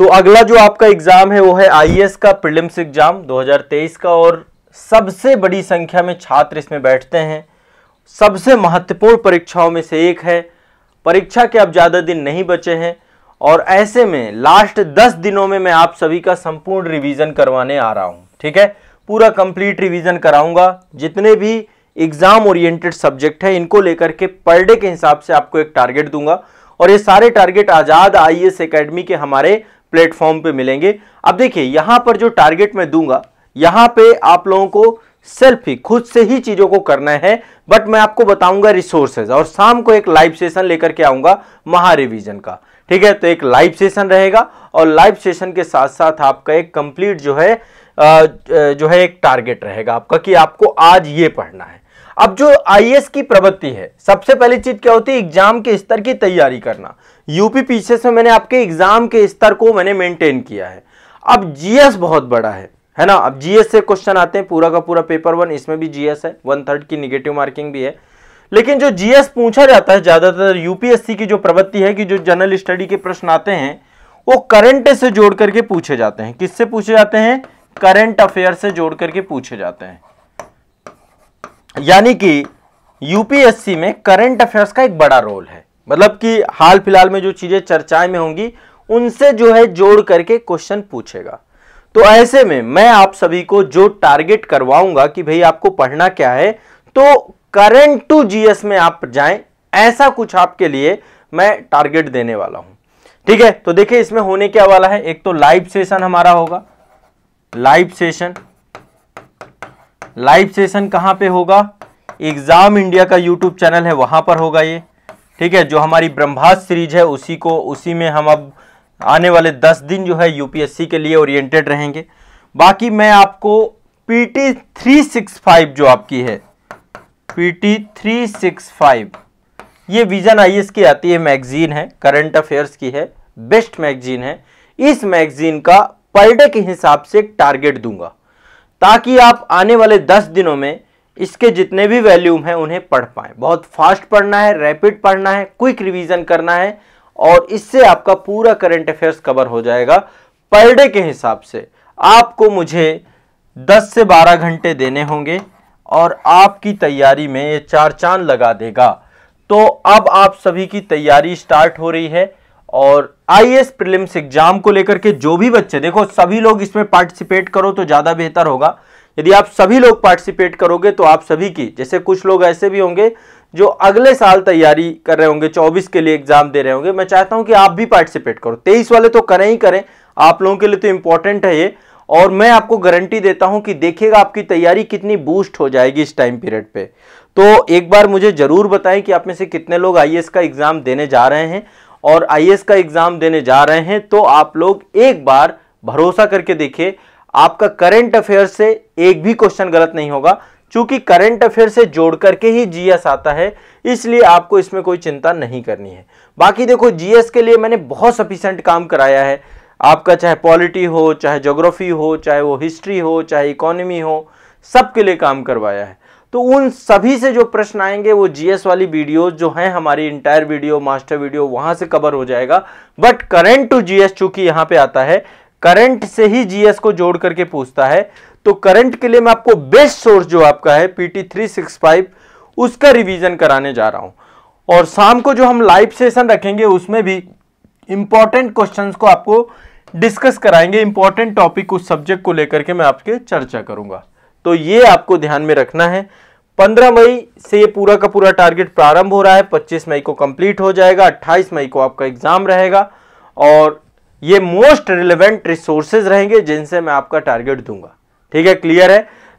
तो अगला जो आपका एग्जाम है वो है आईएएस e का प्रिलिम्स एग्जाम 2023 का और सबसे बड़ी संख्या में छात्र इसमें बैठते हैं सबसे महत्वपूर्ण परीक्षाओं में से एक है परीक्षा के अब ज़्यादा दिन नहीं बचे हैं और ऐसे में लास्ट दस दिनों में मैं आप सभी का संपूर्ण रिवीजन करवाने आ रहा हूं ठीक है पूरा कंप्लीट रिवीजन कराऊंगा जितने भी एग्जाम ओरिएंटेड सब्जेक्ट है इनको लेकर के पर डे के हिसाब से आपको एक टारगेट दूंगा और ये सारे target Azad I S academy के हमारे प्लेटफॉर्म पे मिलेंगे अब देखिए यहां पर जो टारगेट मैं दूंगा यहां पे आप लोगों को सेल्फ ही खुद से ही चीज़ों को करना है बट मैं आपको बताऊंगा रिसोर्सेज और शाम को एक लाइव सेशन लेकर के आऊंगा महारिविजन का ठीक है तो एक लाइव सेशन रहेगा और लाइव सेशन के साथ साथ आपका एक कंप्लीट जो है जो है एक टारगेट रहेगा आपका कि आपको आज ये पढ़ना है अब जो आईएएस की प्रवृत्ति है सबसे पहली चीज क्या होती है एग्जाम के स्तर की तैयारी करना यूपी पीछे से मैंने आपके एग्जाम के स्तर को मैंने मेंटेन किया है अब जीएस बहुत बड़ा है है ना अब जीएस से क्वेश्चन आते हैं पूरा का पूरा पेपर वन इसमें भी जीएस है वन थर्ड की निगेटिव मार्किंग भी है लेकिन जो जीएस पूछा जाता है ज्यादातर यूपीएससी की जो प्रवृत्ति है कि जो जनरल स्टडी के प्रश्न आते हैं वो करंट से जोड़ करके पूछे जाते हैं किससे पूछे जाते हैं करंट अफेयर से जोड़ करके पूछे जाते हैं यानी कि यूपीएससी में करंट अफेयर्स का एक बड़ा रोल है मतलब कि हाल फिलहाल में जो चीज़ें चर्चाएं में होंगी उनसे जो है जोड़ करके क्वेश्चन पूछेगा तो ऐसे में मैं आप सभी को जो टारगेट करवाऊंगा कि भाई आपको पढ़ना क्या है तो करंट टू जीएस में आप जाएं ऐसा कुछ आपके लिए मैं टारगेट देने वाला हूं ठीक है तो देखिए इसमें होने क्या वाला है एक तो लाइव सेशन हमारा होगा लाइव सेशन लाइव सेशन कहां पे होगा एग्जाम इंडिया का यूट्यूब चैनल है वहां पर होगा ये ठीक है जो हमारी ब्रह्मास्त्र सीरीज है उसी को उसी में हम अब आने वाले दस दिन जो है यूपीएससी के लिए ओरिएंटेड रहेंगे बाकी मैं आपको P T three six five जो आपकी है P T three six five ये विजन आई की आती है मैगजीन है करंट अफेयर्स की है बेस्ट मैगजीन है इस मैगजीन का पर डे के हिसाब से टारगेट दूंगा ताकि आप आने वाले दस दिनों में इसके जितने भी वैल्यूम हैं उन्हें पढ़ पाए बहुत फास्ट पढ़ना है रैपिड पढ़ना है क्विक रिविज़न करना है और इससे आपका पूरा करंट अफेयर्स कवर हो जाएगा पर डे के हिसाब से आपको मुझे 10 से 12 घंटे देने होंगे और आपकी तैयारी में ये चार चांद लगा देगा तो अब आप सभी की तैयारी स्टार्ट हो रही है और आई एस प्रिलिम्स एग्जाम को लेकर के जो भी बच्चे देखो सभी लोग इसमें पार्टिसिपेट करो तो ज़्यादा बेहतर होगा यदि आप सभी लोग पार्टिसिपेट करोगे तो आप सभी की जैसे कुछ लोग ऐसे भी होंगे जो अगले साल तैयारी कर रहे होंगे 24 के लिए एग्जाम दे रहे होंगे मैं चाहता हूं कि आप भी पार्टिसिपेट करो तेईस वाले तो करें ही करें आप लोगों के लिए तो इंपॉर्टेंट है ये और मैं आपको गारंटी देता हूं कि देखिएगा आपकी तैयारी कितनी बूस्ट हो जाएगी इस टाइम पीरियड पे तो एक बार मुझे ज़रूर बताएं कि आप में से कितने लोग आई का एग्ज़ाम देने जा रहे हैं और आई का एग्ज़ाम देने जा रहे हैं तो आप लोग एक बार भरोसा करके देखें आपका करंट अफेयर से एक भी क्वेश्चन गलत नहीं होगा चूंकि करंट अफेयर से जोड़ करके ही जीएस आता है इसलिए आपको इसमें कोई चिंता नहीं करनी है बाकी देखो जीएस के लिए मैंने बहुत सफिशेंट काम कराया है आपका चाहे पॉलिटी हो चाहे जोग्राफी हो चाहे वो हिस्ट्री हो चाहे इकोनॉमी हो सबके लिए काम करवाया है तो उन सभी से जो प्रश्न आएंगे वो जीएस वाली वीडियो जो है हमारी इंटायर वीडियो मास्टर वीडियो वहां से कवर हो जाएगा बट करंट टू जीएस चूंकि यहां पे आता है करंट से ही जीएस को जोड़ करके पूछता है तो करंट के लिए मैं आपको बेस्ट सोर्स जो आपका है पीटी थ्री सिक्स फाइव उसका रिवीजन कराने जा रहा हूं और शाम को जो हम लाइव सेशन रखेंगे उसमें भी इंपॉर्टेंट क्वेश्चंस को आपको डिस्कस कराएंगे इंपॉर्टेंट टॉपिक उस सब्जेक्ट को लेकर के मैं आपके चर्चा करूंगा तो ये आपको ध्यान में रखना है 15 मई से ये पूरा का पूरा टारगेट प्रारंभ हो रहा है 25 मई को कंप्लीट हो जाएगा 28 मई को आपका एग्जाम रहेगा और ये मोस्ट रिलेवेंट रिसोर्सेज रहेंगे जिनसे मैं आपका टारगेट दूंगा ठीक है क्लियर है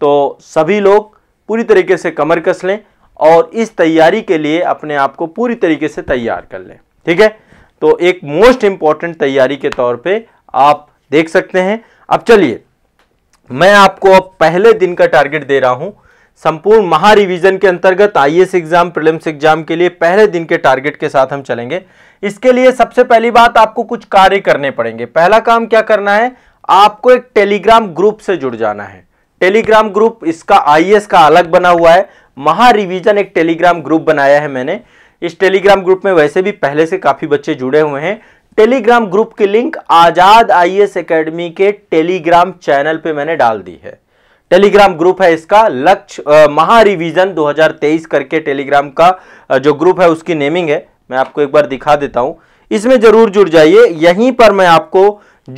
तो सभी लोग पूरी तरीके से कमर कस लें और इस तैयारी के लिए अपने आप को पूरी तरीके से तैयार कर लें ठीक है तो एक मोस्ट इंपॉर्टेंट तैयारी के तौर पे आप देख सकते हैं अब चलिए मैं आपको अब पहले दिन का टारगेट दे रहा हूं संपूर्ण महा के अंतर्गत आईएएस एग्जाम प्रीलिम्स एग्जाम के लिए पहले दिन के टारगेट के साथ हम चलेंगे इसके लिए सबसे पहली बात आपको कुछ कार्य करने पड़ेंगे पहला काम क्या करना है आपको एक टेलीग्राम ग्रुप से जुड़ जाना है टेलीग्राम ग्रुप इसका आईएएस का अलग बना हुआ है महा एक टेलीग्राम ग्रुप बनाया है मैंने इस टेलीग्राम ग्रुप में वैसे भी पहले से काफी बच्चे जुड़े हुए हैं टेलीग्राम ग्रुप की लिंक आजाद आईएएस एकेडमी के टेलीग्राम चैनल पे मैंने डाल दी है टेलीग्राम ग्रुप है इसका लक्ष्य दो हजार 2023 करके टेलीग्राम का जो ग्रुप है उसकी नेमिंग है मैं आपको एक बार दिखा देता हूं इसमें जरूर जुड़ जाइए यहीं पर मैं आपको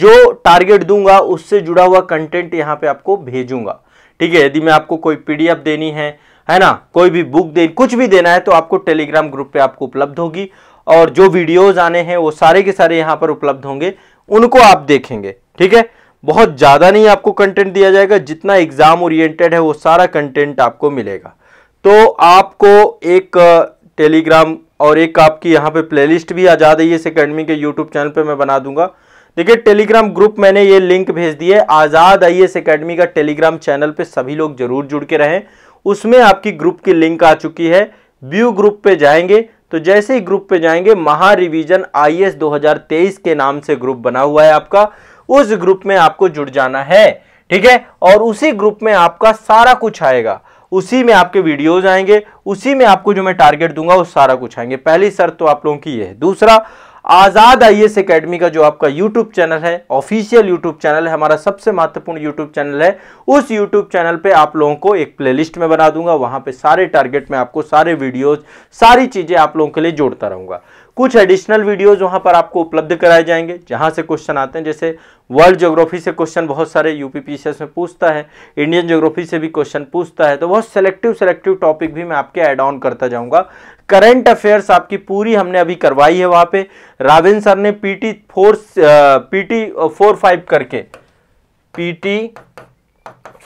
जो टारगेट दूंगा उससे जुड़ा हुआ कंटेंट यहां पे आपको भेजूंगा ठीक है यदि मैं आपको कोई पीडीएफ देनी है है ना कोई भी बुक दे कुछ भी देना है तो आपको टेलीग्राम ग्रुप पे आपको उपलब्ध होगी और जो वीडियोज आने हैं वो सारे के सारे यहां पर उपलब्ध होंगे उनको आप देखेंगे ठीक है बहुत ज़्यादा नहीं आपको कंटेंट दिया जाएगा जितना एग्ज़ाम ओरिएंटेड है वो सारा कंटेंट आपको मिलेगा तो आपको एक टेलीग्राम और एक आपकी यहाँ पे प्लेलिस्ट भी आज़ाद है इस अकेडमी के यूट्यूब चैनल पे मैं बना दूंगा देखिए टेलीग्राम ग्रुप मैंने ये लिंक भेज दी है आज़ाद आई एस अकेडमी का टेलीग्राम चैनल पर सभी लोग जरूर जुड़ के रहें उसमें आपकी ग्रुप की लिंक आ चुकी है व्यू ग्रुप पे जाएंगे तो जैसे ही ग्रुप पे जाएंगे महा रिविजन आई एस के नाम से ग्रुप बना हुआ है आपका उस ग्रुप में आपको जुड़ जाना है ठीक है और उसी ग्रुप में आपका सारा कुछ आएगा उसी में आपके वीडियोज आएंगे उसी में आपको जो मैं टारगेट दूंगा वो सारा कुछ आएंगे पहली शर्त तो आप लोगों की ये है दूसरा आज़ाद आई एस अकेडमी का जो आपका यूट्यूब चैनल है ऑफिशियल यूट्यूब चैनल है हमारा सबसे महत्वपूर्ण यूट्यूब चैनल है उस यूट्यूब चैनल पे आप लोगों को एक प्लेलिस्ट में बना दूंगा वहां पे सारे टारगेट में आपको सारे वीडियोज सारी चीज़ें आप लोगों के लिए जोड़ता रहूंगा कुछ एडिशनल वीडियोज वहां पर आपको उपलब्ध कराए जाएंगे जहां से क्वेश्चन आते हैं जैसे वर्ल्ड ज्योग्राफी से क्वेश्चन बहुत सारे यूपीपीसीएस में पूछता है इंडियन ज्योग्राफी से भी क्वेश्चन पूछता है तो बहुत सेलेक्टिव सेलेक्टिव टॉपिक भी मैं आपके एड ऑन करता जाऊंगा करंट अफेयर्स आपकी पूरी हमने अभी करवाई है वहां पे राविंद सर ने P T four P T four five करके पी टी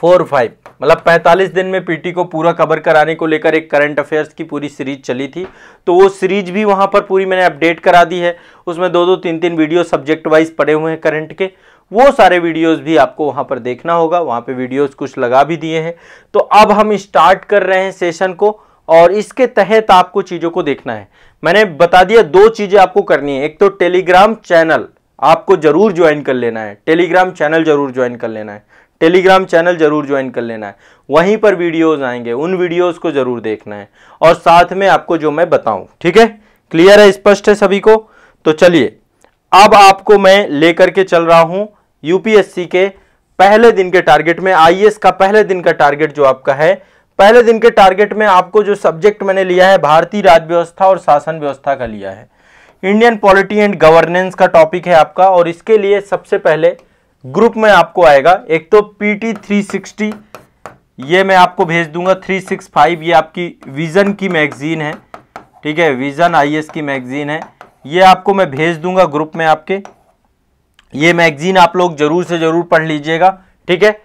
फोर फाइव मतलब 45 दिन में पीटी को पूरा कवर कराने को लेकर एक करंट अफेयर्स की पूरी सीरीज चली थी तो वो सीरीज भी वहाँ पर पूरी मैंने अपडेट करा दी है उसमें दो दो तीन तीन वीडियो सब्जेक्ट वाइज पड़े हुए हैं करंट के वो सारे वीडियोस भी आपको वहाँ पर देखना होगा वहाँ पे वीडियोस कुछ लगा भी दिए हैं तो अब हम स्टार्ट कर रहे हैं सेशन को और इसके तहत आपको चीज़ों को देखना है मैंने बता दिया दो चीज़ें आपको करनी है एक तो टेलीग्राम चैनल आपको जरूर ज्वाइन कर लेना है टेलीग्राम चैनल जरूर ज्वाइन कर लेना है टेलीग्राम चैनल जरूर ज्वाइन कर लेना है वहीं पर वीडियोस आएंगे उन वीडियोस को जरूर देखना है और साथ में आपको जो मैं बताऊं ठीक है क्लियर है स्पष्ट है सभी को तो चलिए अब आपको मैं लेकर के चल रहा हूं यूपीएससी के पहले दिन के टारगेट में आई e का पहले दिन का टारगेट जो आपका है पहले दिन के टारगेट में आपको जो सब्जेक्ट मैंने लिया है भारतीय राज्य व्यवस्था और शासन व्यवस्था का लिया है इंडियन पॉलिटी एंड गवर्नेंस का टॉपिक है आपका और इसके लिए सबसे पहले ग्रुप में आपको आएगा एक तो पी टी थ्री सिक्सटी ये मैं आपको भेज दूंगा थ्री सिक्स फाइव ये आपकी विज़न की मैगज़ीन है ठीक है विज़न आईएएस की मैगज़ीन है ये आपको मैं भेज दूंगा ग्रुप में आपके ये मैगज़ीन आप लोग ज़रूर से ज़रूर पढ़ लीजिएगा ठीक है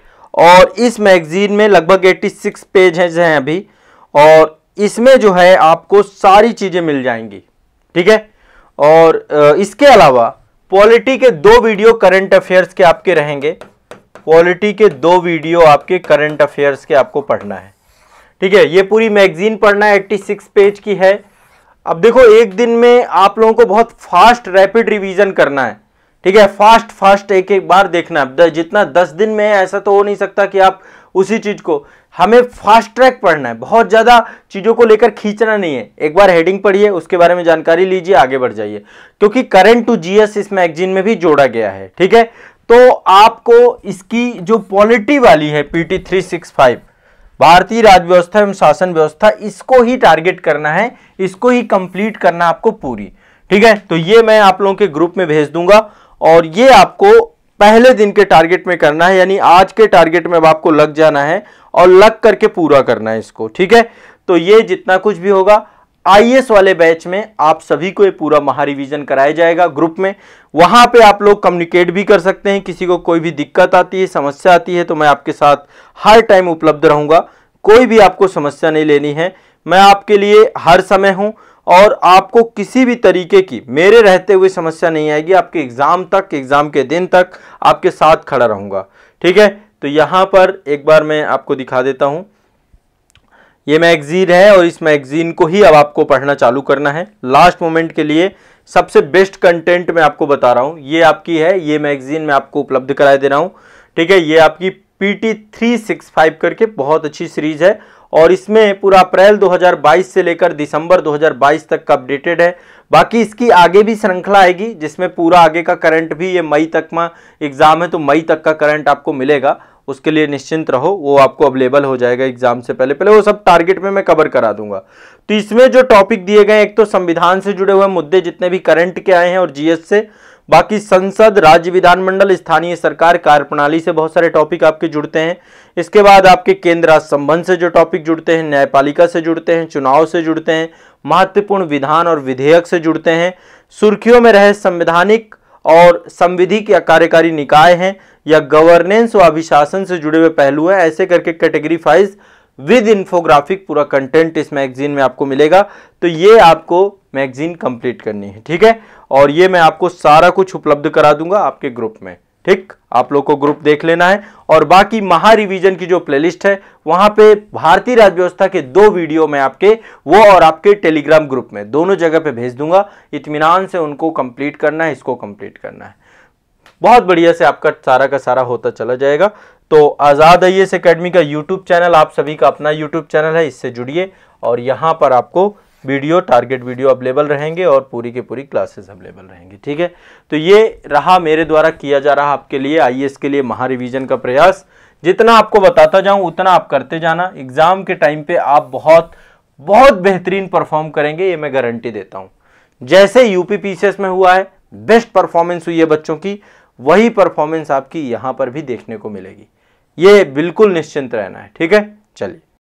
और इस मैगज़ीन में लगभग सिक्स पेजेज हैं अभी और इसमें जो है आपको सारी चीज़ें मिल जाएंगी ठीक है और इसके अलावा पॉलिटी के दो वीडियो करंट अफेयर्स के आपके रहेंगे पॉलिटी के दो वीडियो आपके करंट अफेयर्स के आपको पढ़ना है ठीक है ये पूरी मैगजीन पढ़ना है एट्टी सिक्स पेज की है अब देखो एक दिन में आप लोगों को बहुत फास्ट रैपिड रिवीजन करना है ठीक है फास्ट फास्ट एक एक बार देखना है जितना दस दिन में ऐसा तो हो नहीं सकता कि आप उसी चीज़ को हमें फास्ट ट्रैक पढ़ना है बहुत ज़्यादा चीज़ों को लेकर खींचना नहीं है एक बार हेडिंग पढ़िए उसके बारे में जानकारी लीजिए आगे बढ़ जाइए क्योंकि करंट टू जीएस इस मैगजीन में भी जोड़ा गया है ठीक है तो आपको इसकी जो पॉलिटी वाली है पीटी फाइव भारतीय राजव्यवस्था एवं शासन व्यवस्था इसको ही टारगेट करना है इसको ही कंप्लीट करना आपको पूरी ठीक है तो ये मैं आप लोगों के ग्रुप में भेज दूंगा और ये आपको पहले दिन के टारगेट में करना है यानी आज के टारगेट में अब आपको लग जाना है और लग करके पूरा करना है इसको ठीक है तो ये जितना कुछ भी होगा आईएएस वाले बैच में आप सभी को ये पूरा महारिविजन कराया जाएगा ग्रुप में वहां पे आप लोग कम्युनिकेट भी कर सकते हैं किसी को कोई भी दिक्कत आती है समस्या आती है तो मैं आपके साथ हर टाइम उपलब्ध रहूंगा कोई भी आपको समस्या नहीं लेनी है मैं आपके लिए हर समय हूं और आपको किसी भी तरीके की मेरे रहते हुए समस्या नहीं आएगी आपके एग्ज़ाम तक एग्ज़ाम के दिन तक आपके साथ खड़ा रहूँगा ठीक है तो यहाँ पर एक बार मैं आपको दिखा देता हूँ ये मैगजीन है और इस मैगजीन को ही अब आपको पढ़ना चालू करना है लास्ट मोमेंट के लिए सबसे बेस्ट कंटेंट मैं आपको बता रहा हूँ ये आपकी है ये मैगजीन मैं आपको उपलब्ध कराए दे रहा हूँ ठीक है ये आपकी पीटी थ्री सिक्स फाइव करके बहुत अच्छी सीरीज है और इसमें पूरा अप्रैल 2022 से लेकर दिसंबर 2022 तक का अपडेटेड है बाकी इसकी आगे भी श्रृंखला आएगी जिसमें पूरा आगे का करंट भी ये मई तक में एग्ज़ाम है तो मई तक का करंट आपको मिलेगा उसके लिए निश्चिंत रहो वो आपको अवेलेबल हो जाएगा एग्जाम से पहले पहले वो सब टारगेट में मैं कवर करा दूंगा तो इसमें जो टॉपिक दिए गए एक तो संविधान से जुड़े हुए मुद्दे जितने भी करंट के आए हैं और जीएस से बाकी संसद राज्य विधानमंडल स्थानीय सरकार कार्य प्रणाली से बहुत सारे टॉपिक आपके जुड़ते हैं इसके बाद आपके केंद्र राष्ट्र संबंध से जो टॉपिक जुड़ते हैं न्यायपालिका से जुड़ते हैं चुनाव से जुड़ते हैं महत्वपूर्ण विधान और विधेयक से जुड़ते हैं सुर्खियों में रहे संवैधानिक और संविधिक या कार्यकारी निकाय हैं या गवर्नेंस व अभिशासन से जुड़े हुए पहलू हैं ऐसे करके कैटेगरी फाइज विद इन्फोग्राफिक पूरा कंटेंट इस मैगजीन में आपको मिलेगा तो ये आपको मैगजीन कंप्लीट करनी है ठीक है और ये मैं आपको सारा कुछ उपलब्ध करा दूंगा आपके ग्रुप में ठीक आप लोग को ग्रुप देख लेना है और बाकी महा की जो प्लेलिस्ट है वहां पे भारतीय व्यवस्था के दो वीडियो में आपके वो और आपके टेलीग्राम ग्रुप में दोनों जगह पे भेज दूंगा इतमान से उनको कंप्लीट करना है इसको कंप्लीट करना है बहुत बढ़िया से आपका सारा का सारा होता चला जाएगा तो आज़ाद आई एस अकेडमी का यूट्यूब चैनल आप सभी का अपना यूट्यूब चैनल है इससे जुड़िए और यहां पर आपको वीडियो टारगेट वीडियो अवेलेबल रहेंगे और पूरी के पूरी क्लासेस अवेलेबल रहेंगे ठीक है तो ये रहा मेरे द्वारा किया जा रहा आपके लिए आई e के लिए महारिविजन का प्रयास जितना आपको बताता जाऊं उतना आप करते जाना एग्ज़ाम के टाइम पे आप बहुत बहुत बेहतरीन परफॉर्म करेंगे ये मैं गारंटी देता हूं जैसे यूपी पीसीएस में हुआ है बेस्ट परफॉर्मेंस हुई है बच्चों की वही परफॉर्मेंस आपकी यहाँ पर भी देखने को मिलेगी ये बिल्कुल निश्चिंत रहना है ठीक है चलिए